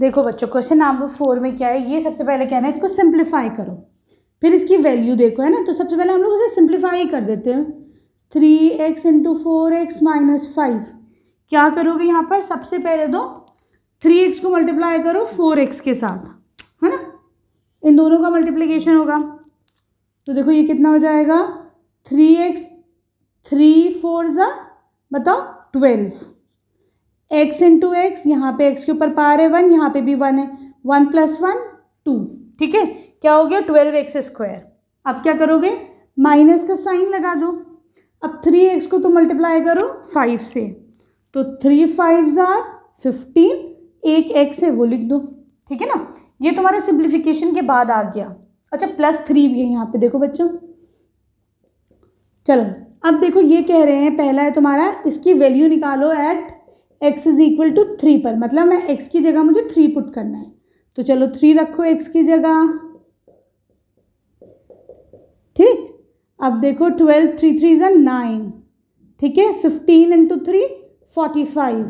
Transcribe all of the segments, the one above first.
देखो बच्चों question number four में क्या है ये सबसे पहले कहना है इसको सिंप्लीफाई करो फिर इसकी वैल्यू देखो है ना तो सबसे पहले हम लोग इसे सिंप्लीफाई कर देते हैं three x into four x minus five क्या करोगे यहाँ पर सबसे पहले तो थ्री एक्स को मल्टीप्लाई करो फोर एक्स के साथ है ना इन दोनों का मल्टीप्लीकेशन होगा तो देखो ये कितना हो जाएगा थ्री एक्स थ्री फोर ज़ा बताओ ट्वेल्व एक्स इंटू एक्स यहाँ पे एक्स के ऊपर पार है वन यहाँ पे भी वन है वन प्लस वन टू ठीक है क्या हो गया ट्वेल्व एक्स स्क्वायर अब क्या करोगे माइनस का साइन लगा दो अब थ्री एक्स को तो मल्टीप्लाई करो फाइव से तो थ्री फाइव ज़ार फिफ्टीन एक एक्स है वो लिख दो ठीक है ना ये तुम्हारा सिंप्लीफिकेशन के बाद आ गया अच्छा प्लस थ्री भी है यहाँ पे देखो बच्चों चलो अब देखो ये कह रहे हैं पहला है तुम्हारा इसकी वैल्यू निकालो at x is equal to three पर मतलब मैं एक्स की जगह मुझे थ्री पुट करना है तो चलो थ्री रखो एक्स की जगह ठीक अब देखो ट्वेल्व थ्री थ्री ज़ा नाइन ठीक है fifteen into three forty five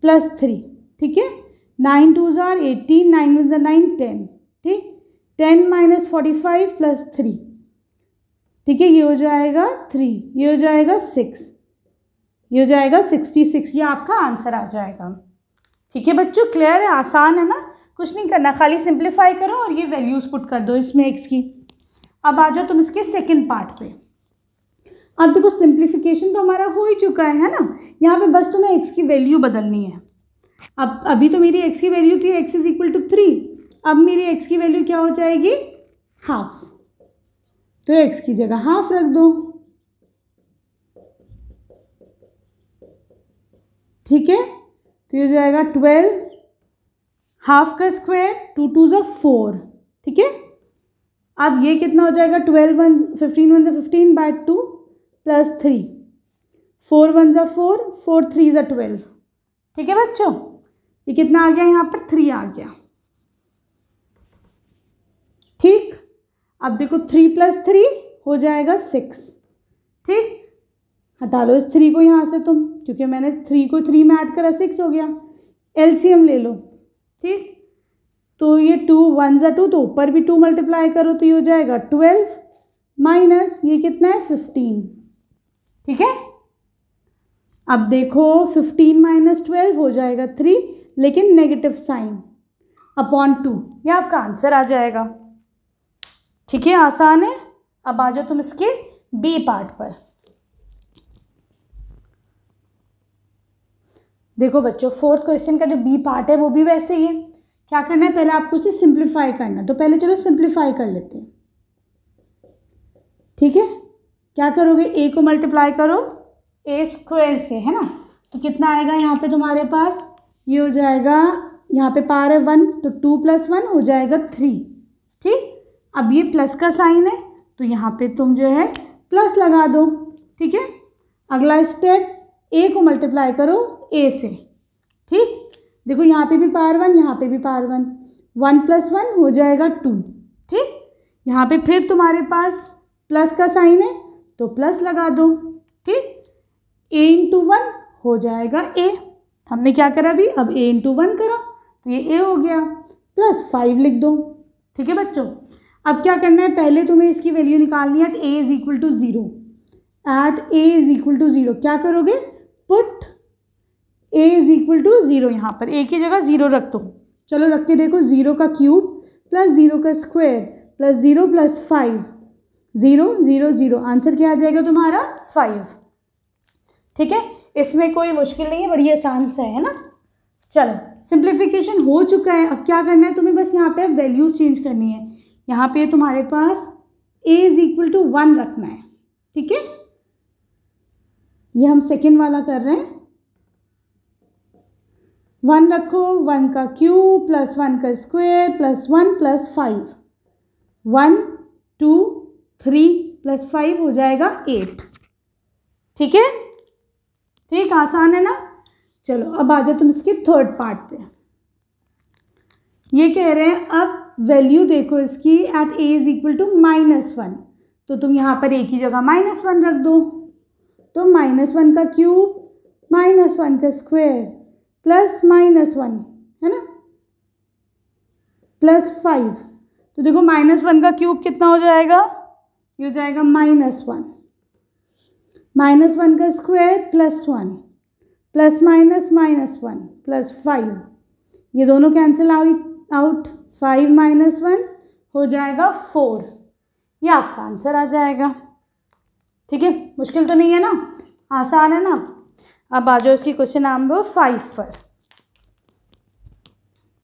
plus three ठीक है नाइन टू ज़ार eighteen nine one nine ten ठीक ten minus forty five plus three ठीक है ये हो जाएगा थ्री ये हो जाएगा सिक्स ये हो जाएगा सिक्सटी सिक्स ये आपका आंसर आ जाएगा ठीक है बच्चों क्लियर है आसान है ना कुछ नहीं करना खाली सिंप्लीफाई करो और ये वैल्यूज़ पुट कर दो इसमें एक्स की अब आ जाओ तुम इसके सेकेंड पार्ट पे अब देखो सिंप्लीफिकेशन तो हमारा हो ही चुका है है ना यहाँ पे बस तुम्हें एक्स की वैल्यू बदलनी है अब अभी तो मेरी एक्स की वैल्यू थी x is equal to three अब मेरी एक्स की वैल्यू क्या हो जाएगी हाफ तो एक्स की जगह हाफ रख दो ठीक है तो ये जाएगा ट्वेल्व हाफ का स्क्वायर टू टू जो फोर ठीक है अब ये कितना हो जाएगा ट्वेल्व वन फिफ्टीन वन जो fifteen by two plus three four one जो फोर फोर थ्री जो ट्वेल्व ठीक है बच्चों ये कितना आ गया यहाँ पर थ्री आ गया ठीक अब देखो थ्री प्लस थ्री हो जाएगा सिक्स ठीक हटा लो इस थ्री को यहाँ से तुम क्योंकि मैंने थ्री को थ्री में ऐड करा सिक्स हो गया एल ले लो ठीक तो ये टू वन ज़ा टू तो ऊपर भी टू मल्टीप्लाई करो तो ये हो जाएगा ट्वेल्व माइनस ये कितना है फिफ्टीन ठीक है अब देखो फिफ्टीन माइनस ट्वेल्व हो जाएगा थ्री लेकिन नेगेटिव साइन अपॉन टू ये आपका आंसर आ जाएगा ठीक है आसान है अब आ जाओ तुम इसके बी पार्ट पर देखो बच्चों फोर्थ क्वेश्चन का जो बी पार्ट है वो भी वैसे ही है क्या करना है पहले आपको उसे सिंप्लीफाई करना है तो पहले चलो सिंप्लीफाई कर लेते हैं ठीक है क्या करोगे ए को मल्टीप्लाई करो ए स्क्वेयर से है ना तो कितना आएगा यहाँ पे तुम्हारे पास ये हो जाएगा यहाँ पे पार है वन तो टू प्लस वन हो जाएगा थ्री ठीक अब ये प्लस का साइन है तो यहाँ पे तुम जो है प्लस लगा दो ठीक है अगला स्टेप ए को मल्टीप्लाई करो ए से ठीक देखो यहाँ पे भी पार वन यहाँ पे भी पार वन वन प्लस वन हो जाएगा टू ठीक यहाँ पे फिर तुम्हारे पास प्लस का साइन है तो प्लस लगा दो ठीक ए इंटू वन हो जाएगा ए हमने क्या करा अभी अब ए इंटू वन करा तो ये ए हो गया प्लस फाइव लिख दो ठीक है बच्चों अब क्या करना है पहले तुम्हें इसकी वैल्यू निकालनी है at a is equal to zero at a is equal to zero क्या करोगे put a is equal to zero यहाँ पर ए की जगह ज़ीरो रख दो चलो रख के देखो ज़ीरो का क्यूब प्लस ज़ीरो का square plus zero plus five zero zero zero answer क्या आ जाएगा तुम्हारा फाइव ठीक है इसमें कोई मुश्किल नहीं है बड़ी आसान सा है ना चलो सिंप्लीफिकेशन हो चुका है अब क्या करना है तुम्हें बस यहाँ पे वैल्यूज़ चेंज करनी है यहाँ पे तुम्हारे पास a is equal to one रखना है ठीक है ये हम सेकेंड वाला कर रहे हैं वन रखो वन का क्यूब प्लस वन का square plus one plus five one two three plus five हो जाएगा एट ठीक है ठीक आसान है ना चलो अब आ जाओ तुम इसके थर्ड पार्ट पे ये कह रहे हैं अब वैल्यू देखो इसकी at a is equal to minus one तो तुम यहाँ पर एक ही जगह माइनस वन रख दो तो माइनस वन का क्यूब माइनस वन का स्क्वायर प्लस माइनस वन है ना प्लस फाइव तो देखो माइनस वन का क्यूब कितना हो जाएगा ये हो जाएगा माइनस वन माइनस वन का square plus one plus minus minus one plus five ये दोनों cancel out out five minus one हो जाएगा फोर ये आपका आंसर आ जाएगा ठीक है मुश्किल तो नहीं है ना आसान है ना अब आ जाओ इसकी क्वेश्चन नंबर फाइव पर